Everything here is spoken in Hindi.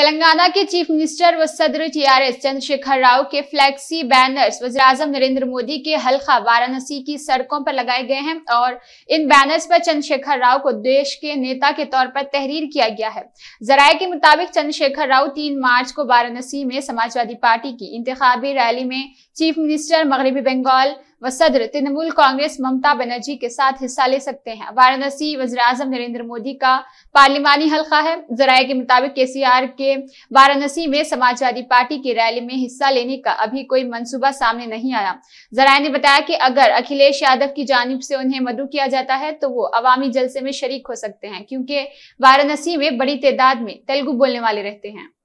तेलंगाना के चीफ मिनिस्टर व सदर टीआरएस चंद्रशेखर राव के फ्लैक्सी बैनर्स वजर नरेंद्र मोदी के हल्का वाराणसी की सड़कों पर लगाए गए हैं और इन बैनर्स पर चंद्रशेखर राव को देश के नेता के तौर पर तहरीर किया गया है जराये के मुताबिक चंद्रशेखर राव तीन मार्च को वाराणसी में समाजवादी पार्टी की इंतबी रैली में चीफ मिनिस्टर मगरबी बंगाल व सदर तृणमूल कांग्रेस ममता बनर्जी के साथ हिस्सा ले सकते हैं वाराणसी वजराजम नरेंद्र मोदी का पार्लिमानी हल्का है जराये के मुताबिक के के वाराणसी में समाजवादी पार्टी की रैली में हिस्सा लेने का अभी कोई मंसूबा सामने नहीं आया जराये ने बताया कि अगर अखिलेश यादव की जानब से उन्हें मदु किया जाता है तो वो अवामी जलसे में शरीक हो सकते हैं क्योंकि वाराणसी में बड़ी तादाद में तेलुगु बोलने वाले रहते हैं